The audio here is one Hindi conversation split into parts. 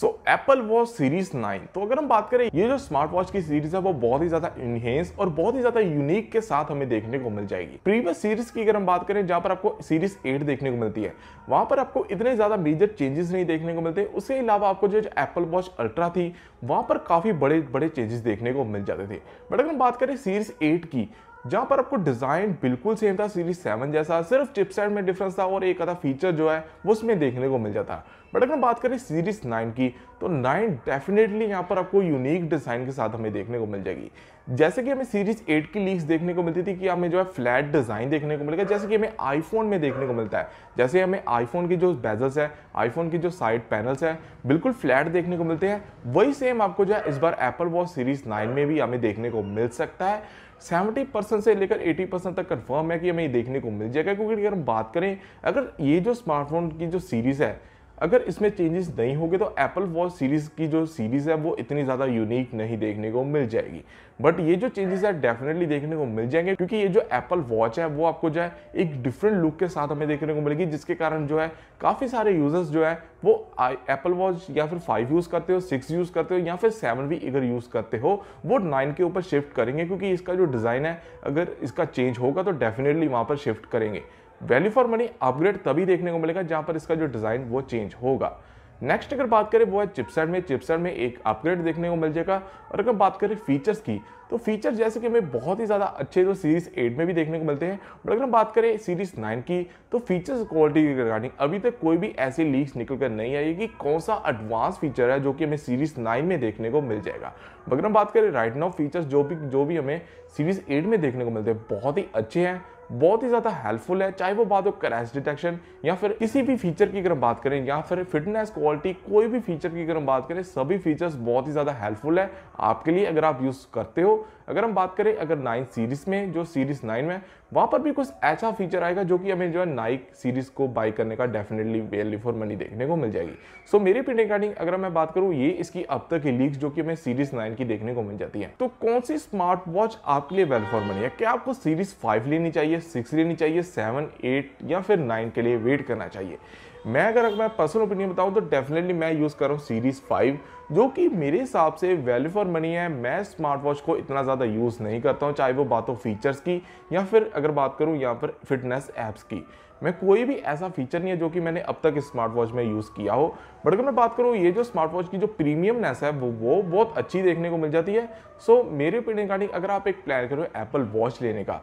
सो एप्पल वॉच सीरीज 9 तो अगर हम बात करें ये जो स्मार्ट वॉच की सीरीज है वो बहुत ही ज्यादा इनहेंस और बहुत ही ज्यादा यूनिक के साथ हमें देखने को मिल जाएगी प्रीवियस सीरीज की अगर हम बात करें जहां पर आपको सीरीज 8 देखने को मिलती है वहां पर आपको इतने ज्यादा मेजर चेंजेस नहीं देखने को मिलते उसके अलावा आपको जो एप्पल वॉच अल्ट्रा थी वहां पर काफी बड़े बड़े चेंजेस देखने को मिल जाते थे बट अगर हम बात करें सीरीज एट की जहाँ पर आपको डिज़ाइन बिल्कुल सेम था सीरीज सेवन जैसा सिर्फ चिपसेट में डिफरेंस था और एक आधा फीचर जो है वो उसमें देखने को मिल जाता बट अगर हम बात करें सीरीज नाइन की तो नाइन डेफिनेटली यहाँ पर आपको यूनिक डिज़ाइन के साथ हमें देखने को मिल जाएगी जैसे कि हमें सीरीज एट की लीक्स देखने को मिलती थी कि हमें जो है फ्लैट डिज़ाइन देखने को मिलेगा जैसे कि हमें आईफोन में देखने को मिलता है जैसे हमें आईफोन की जो बेजल्स है आईफोन की जो साइड पैनल्स है बिल्कुल फ्लैट देखने को मिलते हैं वही सेम आपको जो है इस बार एप्पल वॉच सीरीज नाइन में भी हमें देखने को मिल सकता है सेवेंटी परसेंट से लेकर एटी परसेंट तक कन्फर्म है कि हमें देखने को मिल जाएगा क्योंकि अगर हम बात करें अगर ये जो स्मार्टफोन की जो सीरीज़ है अगर इसमें चेंजेस नहीं होंगे तो एप्पल वॉच सीरीज़ की जो सीरीज़ है वो इतनी ज़्यादा यूनिक नहीं देखने को मिल जाएगी बट ये जो चेंजेस है डेफिनेटली देखने को मिल जाएंगे क्योंकि ये जो एप्पल वॉच है वो आपको जो है एक डिफरेंट लुक के साथ हमें देखने को मिलेगी जिसके कारण जो है काफ़ी सारे यूज़र्स जो है वो एप्पल वॉच या फिर फाइव यूज़ करते हो सिक्स यूज़ करते हो या फिर सेवन भी अगर यूज़ करते हो वो नाइन के ऊपर शिफ्ट करेंगे क्योंकि इसका जो डिज़ाइन है अगर इसका चेंज होगा तो डेफिनेटली वहाँ पर शिफ्ट करेंगे वैल्यू फॉर मनी अपग्रेड तभी देखने को मिलेगा जहां पर इसका जो डिज़ाइन वो चेंज होगा नेक्स्ट अगर बात करें वो है चिपसेट में चिपसेट में एक अपग्रेड देखने को मिल जाएगा और अगर बात करें फीचर्स की तो फीचर्स जैसे कि हमें बहुत ही ज़्यादा अच्छे जो सीरीज़ एट में भी देखने को मिलते हैं बट अगर हम बात करें सीरीज़ नाइन की तो फीचर्स क्वालिटी के रिगार्डिंग अभी तक कोई भी ऐसी लीक्स निकल कर नहीं आई कि कौन सा एडवांस फीचर है जो कि हमें सीरीज़ नाइन में देखने को मिल जाएगा अगर हम बात करें राइट नाउ फीचर्स जो भी जो भी हमें सीरीज़ एट में देखने को मिलते हैं बहुत ही अच्छे हैं बहुत ही ज़्यादा हेल्पफुल है चाहे वो बात हो क्रैश डिटेक्शन या फिर किसी भी फीचर की अगर हम बात करें या फिर फिटनेस क्वालिटी कोई भी फीचर की अगर हम बात करें सभी फीचर्स बहुत ही ज़्यादा हेल्पफुल है आपके लिए अगर आप यूज़ करते हो अगर हम बात करें अगर नाइन सीरीज़ में जो सीरीज़ नाइन में वहां पर भी कुछ ऐसा फीचर आएगा जो कि हमें जो है नाइक सीरीज़ को बाई करने का डेफिनेटली वेल्यू फॉर मनी देखने को मिल जाएगी सो so, मेरे ओपिनियन रिगार्डिंग अगर मैं बात करूँ ये इसकी अब तक की लीक्स जो कि हमें सीरीज़ नाइन की देखने को मिल जाती है तो कौन सी स्मार्ट वॉच आपके लिए वेल फॉर मनी है क्या आपको सीरीज़ फाइव लेनी चाहिए सिक्स लेनी चाहिए सेवन एट या फिर नाइन के लिए वेट करना चाहिए मैं अगर अगर मैं पर्सनल ओपिनियन बताऊं तो डेफिनेटली मैं यूज़ कर रहा हूँ सीरीज़ फाइव जो कि मेरे हिसाब से वैल्यू फॉर मनी है मैं स्मार्ट वॉच को इतना ज़्यादा यूज़ नहीं करता हूँ चाहे वो बात हो फीचर्स की या फिर अगर बात करूँ यहाँ पर फिटनेस ऐप्स की मैं कोई भी ऐसा फीचर नहीं है जो कि मैंने अब तक स्मार्ट वॉच में यूज़ किया हो बट अगर मैं बात करूँ ये जो स्मार्ट वॉच की जो प्रीमियमनेस है वो वो बहुत अच्छी देखने को मिल जाती है सो so, मेरे ओपिनियन रिगार्डिंग अगर आप एक प्लान करो एप्पल वॉच लेने का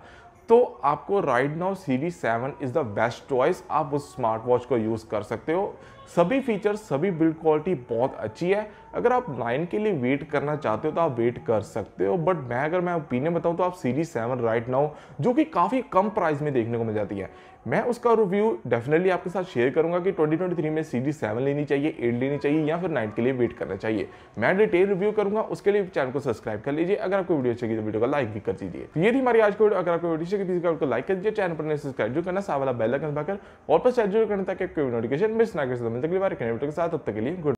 तो आपको right now series seven is the best choice आप उस स्मार्ट वॉच को यूज़ कर सकते हो सभी फीचर्स सभी बिल्ड क्वालिटी बहुत अच्छी है अगर आप लाइन के लिए वेट करना चाहते हो तो आप वेट कर सकते हो बट मैं अगर मैं ओपिनियन बताऊँ तो आप सीरीज सेवन राइट नाउ जो कि काफ़ी कम प्राइस में देखने को मिल जाती है मैं उसका रिव्यू डेफिनेटली आपके साथ शेयर करूंगा कि 2023 में सीरीज सेवन लेनी चाहिए एट लेनी चाहिए या फिर नाइन के लिए वेट करना चाहिए मैं डिटेल रिव्यू करूंगा उसके लिए चैनल को सब्सक्राइब कर लीजिए अगर आपको वीडियो चाहिए तो वीडियो को लाइक भी कर दीजिए तो ये थी हमारी आज की वीडियो अगर आपको वीडियो चाहिए लगी तो लाइक कर दीजिए चैनल पर सब्सक्राइब जो करना सावला बेल आइकन दबाकर और पर चैनल करना ताकि आपको नोटिफिकेशन मिस ना कर सकते मिलते बार के साथ तब तक के लिए गुड